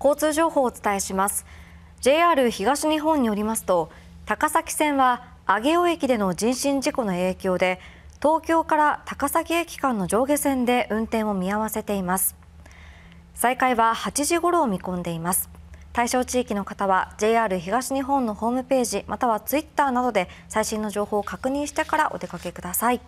交通情報をお伝えします JR 東日本によりますと高崎線は上尾駅での人身事故の影響で東京から高崎駅間の上下線で運転を見合わせています再開は8時頃を見込んでいます対象地域の方は JR 東日本のホームページまたはツイッターなどで最新の情報を確認してからお出かけください